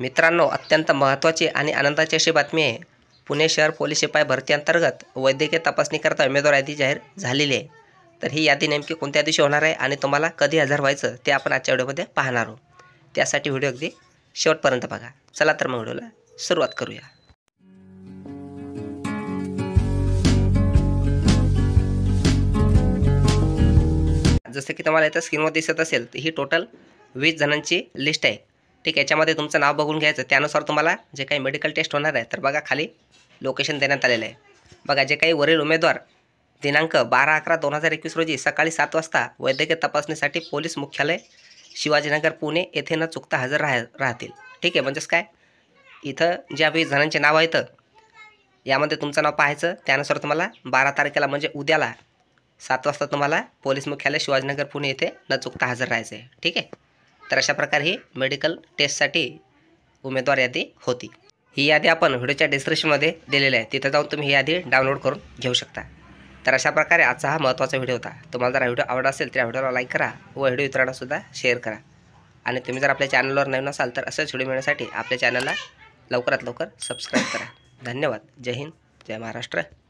मित्रांनो अत्यंत महत्त्वाची आणि आनंदाची अशी बातमी आहे पुणे शहर पोलीस शिपाई भरतीअंतर्गत वैद्यकीय तपासणीकरता उमेदवार यादी जाहीर झालेली आहे तर ही यादी नेमकी कोणत्या दिवशी होणार आहे आणि तुम्हाला कधी हजर व्हायचं ते आपण आजच्या व्हिडिओमध्ये पाहणार आहोत त्यासाठी व्हिडिओ अगदी शेवटपर्यंत बघा चला तर मग व्हिडिओला सुरुवात करूया जसं की तुम्हाला इथं स्क्रीनवर दिसत असेल तर ही टोटल वीस जणांची लिस्ट आहे ठीक याच्यामध्ये तुमचं नाव बघून घ्यायचं त्यानुसार तुम्हाला जे काही मेडिकल टेस्ट होणार आहे तर बघा खाली लोकेशन देण्यात आलेलं आहे बघा जे काही वरील उमेदवार दिनांक बारा अकरा दोन हजार एकवीस रोजी सकाळी सात वाजता वैद्यकीय तपासणीसाठी पोलीस मुख्यालय शिवाजीनगर पुणे येथे न चुकता हजर राह राहतील ठीक आहे म्हणजेच काय इथं ज्या वीस जणांचे नाव आहेत यामध्ये तुमचं नाव पाहायचं त्यानुसार तुम्हाला बारा तारखेला म्हणजे उद्याला सात वाजता तुम्हाला पोलीस मुख्यालय शिवाजीनगर पुणे येथे न चुकता हजर राहायचं आहे ठीक आहे तर अशा प्रकारे ही मेडिकल टेस्टसाठी उमेदवार यादी होती ही यादी आपण व्हिडिओच्या डिस्क्रिप्शनमध्ये दिलेली आहे तिथं जाऊन तुम्ही ही यादी डाउनलोड करून घेऊ शकता तर अशा प्रकारे आजचा हा महत्त्वाचा व्हिडिओ होता तुम्हाला जर हा व्हिडिओ आवडला असेल तर या व्हिडिओला लाईक करा व व्हिडिओ इतरांनासुद्धा शेअर करा आणि तुम्ही जर आपल्या चॅनलवर नवीन असाल तर असेच व्हिडिओ मिळण्यासाठी आपल्या चॅनलला लवकरात लवकर सबस्क्राईब करा धन्यवाद जय हिंद जय महाराष्ट्र